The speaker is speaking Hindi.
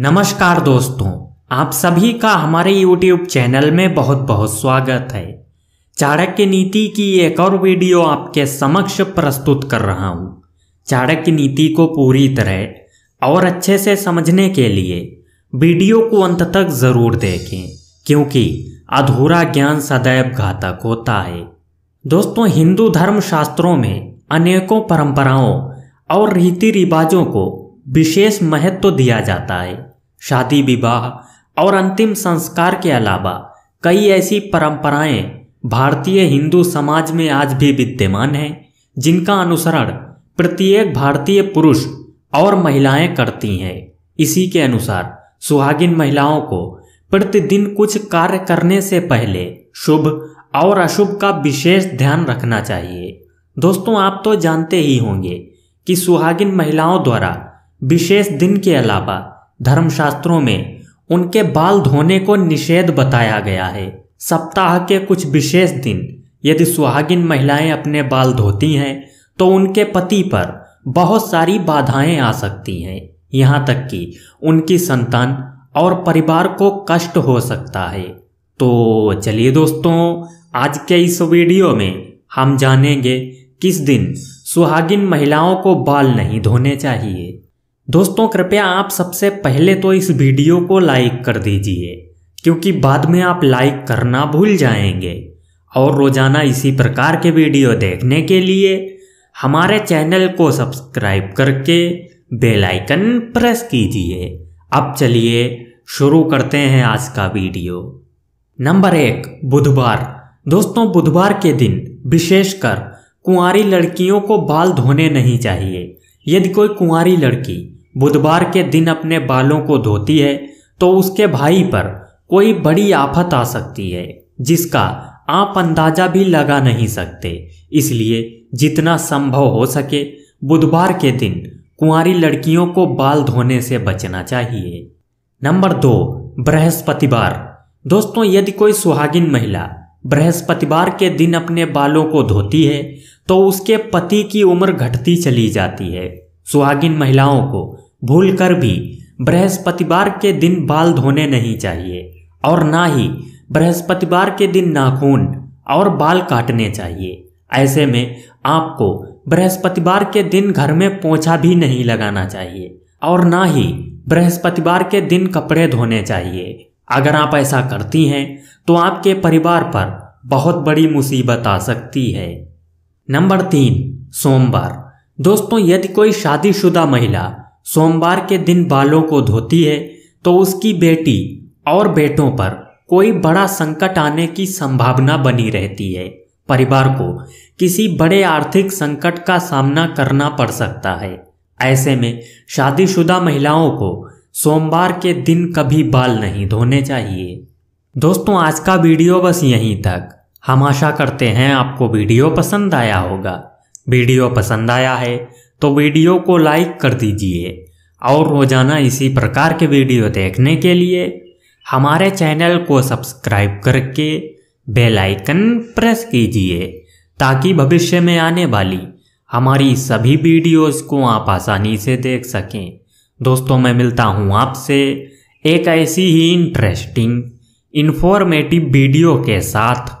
नमस्कार दोस्तों आप सभी का हमारे YouTube चैनल में बहुत बहुत स्वागत है चाणक्य नीति की एक और वीडियो आपके समक्ष प्रस्तुत कर रहा हूँ चाणक्य नीति को पूरी तरह और अच्छे से समझने के लिए वीडियो को अंत तक जरूर देखें क्योंकि अधूरा ज्ञान सदैव घातक होता है दोस्तों हिंदू धर्म शास्त्रों में अनेकों परंपराओं और रीति रिवाजों को विशेष महत्व दिया जाता है शादी विवाह और अंतिम संस्कार के अलावा कई ऐसी परंपराएं भारतीय हिंदू समाज में आज भी विद्यमान हैं जिनका अनुसरण प्रत्येक भारतीय पुरुष और महिलाएं करती हैं इसी के अनुसार सुहागिन महिलाओं को प्रतिदिन कुछ कार्य करने से पहले शुभ और अशुभ का विशेष ध्यान रखना चाहिए दोस्तों आप तो जानते ही होंगे कि सुहागिन महिलाओं द्वारा विशेष दिन के अलावा धर्मशास्त्रों में उनके बाल धोने को निषेध बताया गया है सप्ताह के कुछ विशेष दिन यदि सुहागिन महिलाएं अपने बाल धोती हैं तो उनके पति पर बहुत सारी बाधाएं आ सकती हैं यहाँ तक कि उनकी संतान और परिवार को कष्ट हो सकता है तो चलिए दोस्तों आज के इस वीडियो में हम जानेंगे किस दिन सुहागिन महिलाओं को बाल नहीं धोने चाहिए दोस्तों कृपया आप सबसे पहले तो इस वीडियो को लाइक कर दीजिए क्योंकि बाद में आप लाइक करना भूल जाएंगे और रोज़ाना इसी प्रकार के वीडियो देखने के लिए हमारे चैनल को सब्सक्राइब करके बेल आइकन प्रेस कीजिए अब चलिए शुरू करते हैं आज का वीडियो नंबर एक बुधवार दोस्तों बुधवार के दिन विशेषकर कुंवारी लड़कियों को बाल धोने नहीं चाहिए यदि कोई कुंवारी लड़की बुधवार के दिन अपने बालों को धोती है तो उसके भाई पर कोई बड़ी आफत आ सकती है जिसका आप अंदाजा भी लगा नहीं सकते इसलिए जितना संभव हो सके बुधवार के दिन कुंवारी लड़कियों को बाल धोने से बचना चाहिए नंबर दो बृहस्पतिवार दोस्तों यदि कोई सुहागिन महिला बृहस्पतिवार के दिन अपने बालों को धोती है तो उसके पति की उम्र घटती चली जाती है सुहागिन महिलाओं को भूल कर भी बृहस्पतिवार के दिन बाल धोने नहीं चाहिए और ना ही बृहस्पतिवार के दिन नाखून और बाल काटने चाहिए ऐसे में आपको बृहस्पतिवार के दिन घर में पोछा भी नहीं लगाना चाहिए और ना ही बृहस्पतिवार के दिन कपड़े धोने चाहिए अगर आप ऐसा करती हैं तो आपके परिवार पर बहुत बड़ी मुसीबत आ सकती है नंबर तीन सोमवार दोस्तों यदि कोई शादीशुदा महिला सोमवार के दिन बालों को धोती है तो उसकी बेटी और बेटों पर कोई बड़ा संकट आने की संभावना बनी रहती है परिवार को किसी बड़े आर्थिक संकट का सामना करना पड़ सकता है ऐसे में शादीशुदा महिलाओं को सोमवार के दिन कभी बाल नहीं धोने चाहिए दोस्तों आज का वीडियो बस यहीं तक हम आशा करते हैं आपको वीडियो पसंद आया होगा वीडियो पसंद आया है तो वीडियो को लाइक कर दीजिए और रोज़ाना इसी प्रकार के वीडियो देखने के लिए हमारे चैनल को सब्सक्राइब करके बेल आइकन प्रेस कीजिए ताकि भविष्य में आने वाली हमारी सभी वीडियोस को आप आसानी से देख सकें दोस्तों मैं मिलता हूँ आपसे एक ऐसी ही इंटरेस्टिंग इन्फॉर्मेटिव वीडियो के साथ